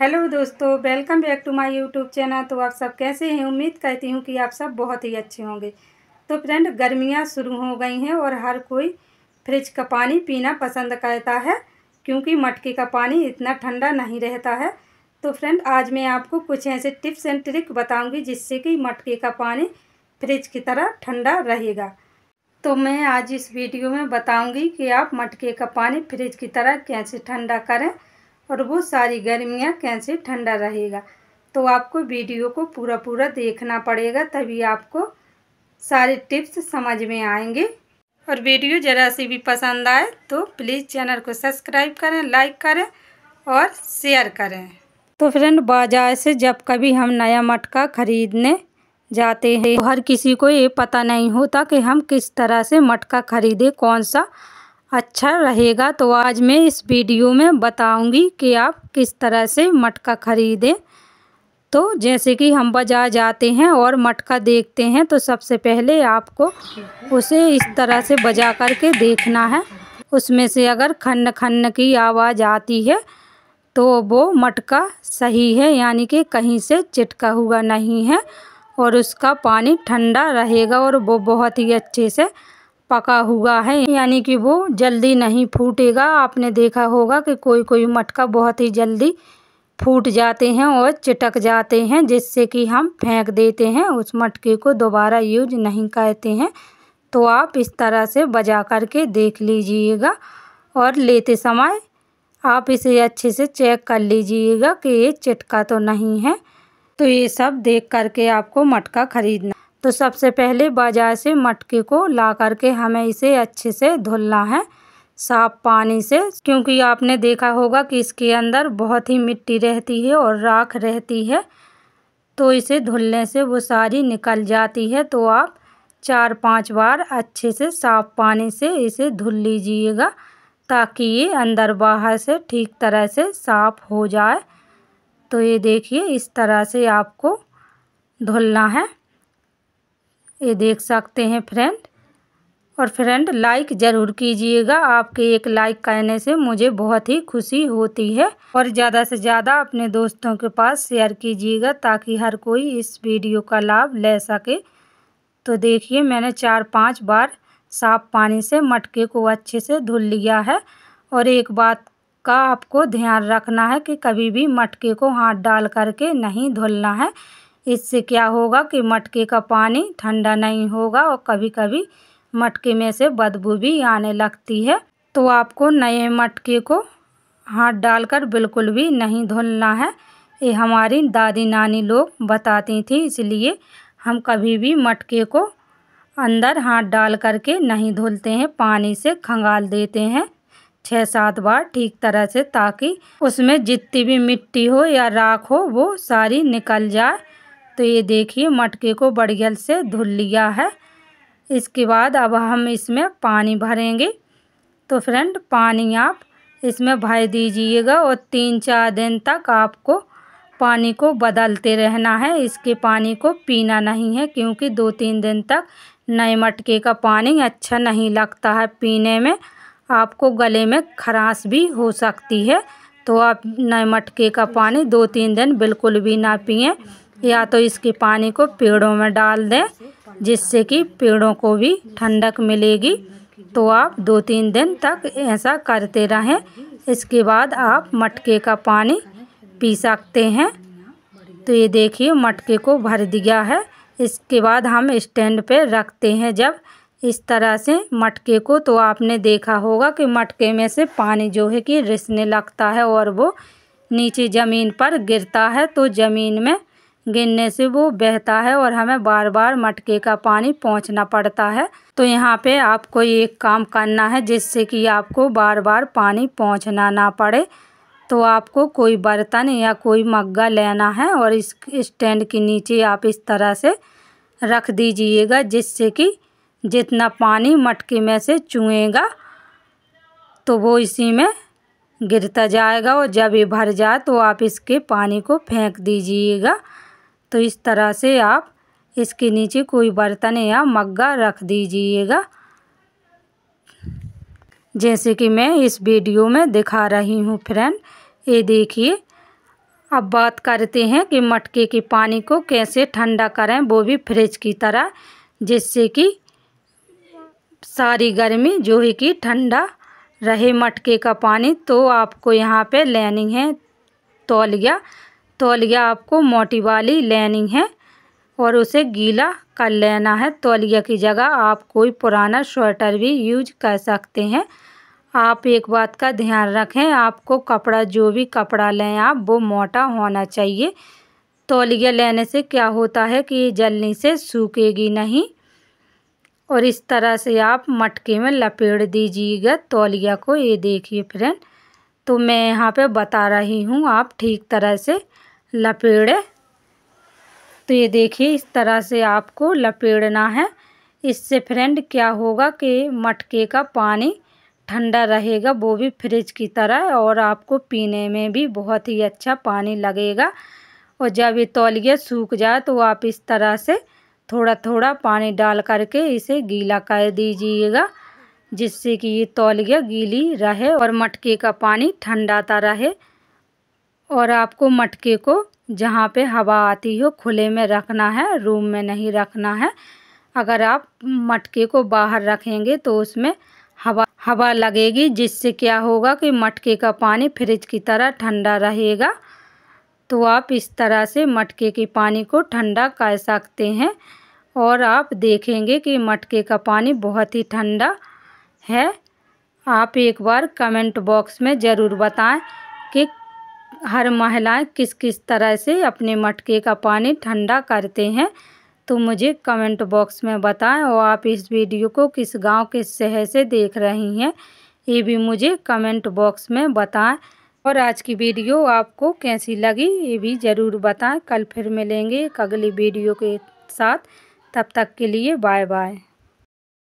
hello दोस्तों welcome back to my YouTube channel तो आप सब कैसे हैं उम्मीद करती हूँ कि आप सब बहुत ही अच्छे होंगे तो फ्रेंड गर्मियाँ शुरू हो गई हैं और हर कोई फ्रिज का पानी पीना पसंद करता है क्योंकि मटके का पानी इतना ठंडा नहीं रहता है तो फ्रेंड आज मैं आपको कुछ ऐसे टिप्स एंड ट्रिक बताऊँगी जिससे कि मटके का पानी फ्रिज की तरह ठंडा रहेगा तो मैं आज इस वीडियो में बताऊँगी कि आप मटके का पानी फ्रिज की तरह कैसे ठंडा करें और वो सारी गर्मियाँ कैसे ठंडा रहेगा तो आपको वीडियो को पूरा पूरा देखना पड़ेगा तभी आपको सारे टिप्स समझ में आएंगे और वीडियो ज़रा सी भी पसंद आए तो प्लीज़ चैनल को सब्सक्राइब करें लाइक करें और शेयर करें तो फ्रेंड बाजार से जब कभी हम नया मटका ख़रीदने जाते हैं तो हर किसी को ये पता नहीं होता कि हम किस तरह से मटका ख़रीदें कौन सा अच्छा रहेगा तो आज मैं इस वीडियो में बताऊंगी कि आप किस तरह से मटका ख़रीदें तो जैसे कि हम बाजार जाते हैं और मटका देखते हैं तो सबसे पहले आपको उसे इस तरह से बजा करके देखना है उसमें से अगर खन खन की आवाज़ आती है तो वो मटका सही है यानी कि कहीं से चिटका हुआ नहीं है और उसका पानी ठंडा रहेगा और वो बहुत ही अच्छे से पका हुआ है यानी कि वो जल्दी नहीं फूटेगा आपने देखा होगा कि कोई कोई मटका बहुत ही जल्दी फूट जाते हैं और चिटक जाते हैं जिससे कि हम फेंक देते हैं उस मटके को दोबारा यूज नहीं करते हैं तो आप इस तरह से बजा करके देख लीजिएगा और लेते समय आप इसे अच्छे से चेक कर लीजिएगा कि ये चिटका तो नहीं है तो ये सब देख करके आपको मटका ख़रीदना तो सबसे पहले बाजार से मटके को ला करके हमें इसे अच्छे से धुलना है साफ पानी से क्योंकि आपने देखा होगा कि इसके अंदर बहुत ही मिट्टी रहती है और राख रहती है तो इसे धुलने से वो सारी निकल जाती है तो आप चार पांच बार अच्छे से साफ पानी से इसे धुल लीजिएगा ताकि ये अंदर बाहर से ठीक तरह से साफ़ हो जाए तो ये देखिए इस तरह से आपको धुलना है ये देख सकते हैं फ्रेंड और फ्रेंड लाइक ज़रूर कीजिएगा आपके एक लाइक करने से मुझे बहुत ही खुशी होती है और ज़्यादा से ज़्यादा अपने दोस्तों के पास शेयर कीजिएगा ताकि हर कोई इस वीडियो का लाभ ले सके तो देखिए मैंने चार पांच बार साफ पानी से मटके को अच्छे से धुल लिया है और एक बात का आपको ध्यान रखना है कि कभी भी मटके को हाथ डाल करके नहीं धुलना है इससे क्या होगा कि मटके का पानी ठंडा नहीं होगा और कभी कभी मटके में से बदबू भी आने लगती है तो आपको नए मटके को हाथ डालकर बिल्कुल भी नहीं धुलना है ये हमारी दादी नानी लोग बताती थी इसलिए हम कभी भी मटके को अंदर हाथ डाल करके नहीं धुलते हैं पानी से खंगाल देते हैं छः सात बार ठीक तरह से ताकि उसमें जितनी भी मिट्टी हो या राख हो वो सारी निकल जाए तो ये देखिए मटके को बढ़िया से धुल लिया है इसके बाद अब हम इसमें पानी भरेंगे तो फ्रेंड पानी आप इसमें भर दीजिएगा और तीन चार दिन तक आपको पानी को बदलते रहना है इसके पानी को पीना नहीं है क्योंकि दो तीन दिन तक नए मटके का पानी अच्छा नहीं लगता है पीने में आपको गले में खराश भी हो सकती है तो आप नए मटके का पानी दो तीन दिन बिल्कुल भी ना पिए या तो इसके पानी को पेड़ों में डाल दें जिससे कि पेड़ों को भी ठंडक मिलेगी तो आप दो तीन दिन तक ऐसा करते रहें इसके बाद आप मटके का पानी पी सकते हैं तो ये देखिए मटके को भर दिया है इसके बाद हम स्टैंड पे रखते हैं जब इस तरह से मटके को तो आपने देखा होगा कि मटके में से पानी जो है कि रिसने लगता है और वो नीचे ज़मीन पर गिरता है तो ज़मीन में गिरने से वो बहता है और हमें बार बार मटके का पानी पहुंचना पड़ता है तो यहाँ पे आपको एक काम करना है जिससे कि आपको बार बार पानी पहुंचना ना पड़े तो आपको कोई बर्तन या कोई मग्गा लेना है और इस स्टैंड के नीचे आप इस तरह से रख दीजिएगा जिससे कि जितना पानी मटके में से चुएगा तो वो इसी में गिरता जाएगा और जब ये भर जाए तो आप इसके पानी को फेंक दीजिएगा तो इस तरह से आप इसके नीचे कोई बर्तन या मग्गा रख दीजिएगा जैसे कि मैं इस वीडियो में दिखा रही हूँ फ्रेंड ये देखिए अब बात करते हैं कि मटके के पानी को कैसे ठंडा करें वो भी फ्रिज की तरह जिससे कि सारी गर्मी जो है कि ठंडा रहे मटके का पानी तो आपको यहाँ पे लेनी है तौलिया तौलिया आपको मोटी वाली लेनी है और उसे गीला कर लेना है तौलिया की जगह आप कोई पुराना स्वेटर भी यूज कर सकते हैं आप एक बात का ध्यान रखें आपको कपड़ा जो भी कपड़ा लें आप वो मोटा होना चाहिए तौलिया लेने से क्या होता है कि ये से सूखेगी नहीं और इस तरह से आप मटके में लपेट दीजिएगा तौलिया को ये देखिए फ्रेंड तो मैं यहाँ पे बता रही हूँ आप ठीक तरह से लपेड़े तो ये देखिए इस तरह से आपको लपेड़ना है इससे फ्रेंड क्या होगा कि मटके का पानी ठंडा रहेगा वो भी फ्रिज की तरह और आपको पीने में भी बहुत ही अच्छा पानी लगेगा और जब ये तौलिया सूख जाए तो आप इस तरह से थोड़ा थोड़ा पानी डाल करके इसे गीला कर दीजिएगा जिससे कि ये तौलिया गीली रहे और मटके का पानी ठंडाता रहे और आपको मटके को जहाँ पे हवा आती हो खुले में रखना है रूम में नहीं रखना है अगर आप मटके को बाहर रखेंगे तो उसमें हवा हवा लगेगी जिससे क्या होगा कि मटके का पानी फ्रिज की तरह ठंडा रहेगा तो आप इस तरह से मटके के पानी को ठंडा कर सकते हैं और आप देखेंगे कि मटके का पानी बहुत ही ठंडा है आप एक बार कमेंट बॉक्स में ज़रूर बताएं कि हर महिलाएं किस किस तरह से अपने मटके का पानी ठंडा करते हैं तो मुझे कमेंट बॉक्स में बताएं और आप इस वीडियो को किस गांव किस शहर से देख रही हैं ये भी मुझे कमेंट बॉक्स में बताएं और आज की वीडियो आपको कैसी लगी ये भी ज़रूर बताएं कल फिर मिलेंगे एक अगली वीडियो के साथ तब तक के लिए बाय बाय